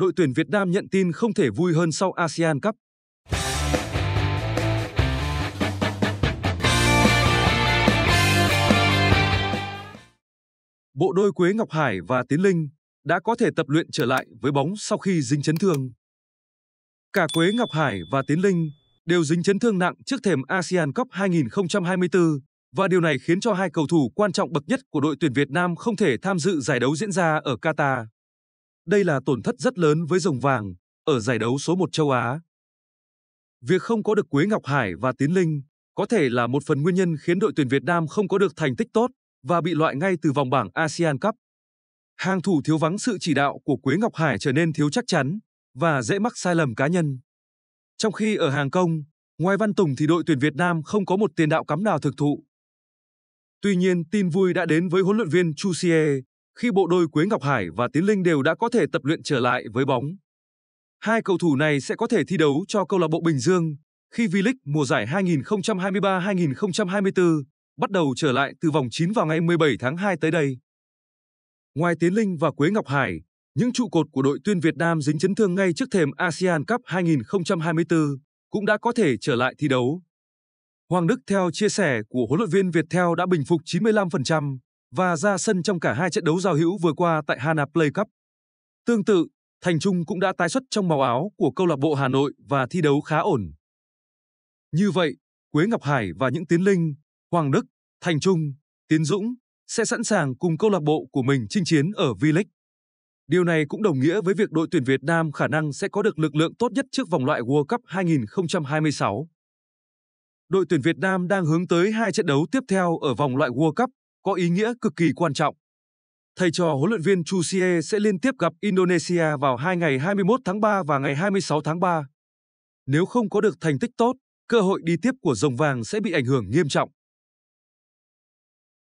đội tuyển Việt Nam nhận tin không thể vui hơn sau ASEAN Cup. Bộ đôi Quế Ngọc Hải và Tiến Linh đã có thể tập luyện trở lại với bóng sau khi dính chấn thương. Cả Quế Ngọc Hải và Tiến Linh đều dính chấn thương nặng trước thềm ASEAN Cup 2024 và điều này khiến cho hai cầu thủ quan trọng bậc nhất của đội tuyển Việt Nam không thể tham dự giải đấu diễn ra ở Qatar. Đây là tổn thất rất lớn với rồng vàng ở giải đấu số 1 châu Á. Việc không có được Quế Ngọc Hải và Tiến Linh có thể là một phần nguyên nhân khiến đội tuyển Việt Nam không có được thành tích tốt và bị loại ngay từ vòng bảng ASEAN Cup. Hàng thủ thiếu vắng sự chỉ đạo của Quế Ngọc Hải trở nên thiếu chắc chắn và dễ mắc sai lầm cá nhân. Trong khi ở hàng công, ngoài Văn Tùng thì đội tuyển Việt Nam không có một tiền đạo cắm nào thực thụ. Tuy nhiên, tin vui đã đến với huấn luyện viên Chu Xie khi bộ đôi Quế Ngọc Hải và Tiến Linh đều đã có thể tập luyện trở lại với bóng. Hai cầu thủ này sẽ có thể thi đấu cho câu lạc bộ Bình Dương khi V-League mùa giải 2023-2024 bắt đầu trở lại từ vòng 9 vào ngày 17 tháng 2 tới đây. Ngoài Tiến Linh và Quế Ngọc Hải, những trụ cột của đội tuyên Việt Nam dính chấn thương ngay trước thềm ASEAN Cup 2024 cũng đã có thể trở lại thi đấu. Hoàng Đức theo chia sẻ của huấn luyện viên Việt Theo đã bình phục 95%, và ra sân trong cả hai trận đấu giao hữu vừa qua tại Hana Play Cup. Tương tự, Thành Trung cũng đã tái xuất trong màu áo của câu lạc bộ Hà Nội và thi đấu khá ổn. Như vậy, Quế Ngọc Hải và những Tiến Linh, Hoàng Đức, Thành Trung, Tiến Dũng sẽ sẵn sàng cùng câu lạc bộ của mình chinh chiến ở V-League. Điều này cũng đồng nghĩa với việc đội tuyển Việt Nam khả năng sẽ có được lực lượng tốt nhất trước vòng loại World Cup 2026. Đội tuyển Việt Nam đang hướng tới hai trận đấu tiếp theo ở vòng loại World Cup có ý nghĩa cực kỳ quan trọng. Thầy trò huấn luyện viên Chu Sie sẽ liên tiếp gặp Indonesia vào hai ngày 21 tháng 3 và ngày 26 tháng 3. Nếu không có được thành tích tốt, cơ hội đi tiếp của rồng vàng sẽ bị ảnh hưởng nghiêm trọng.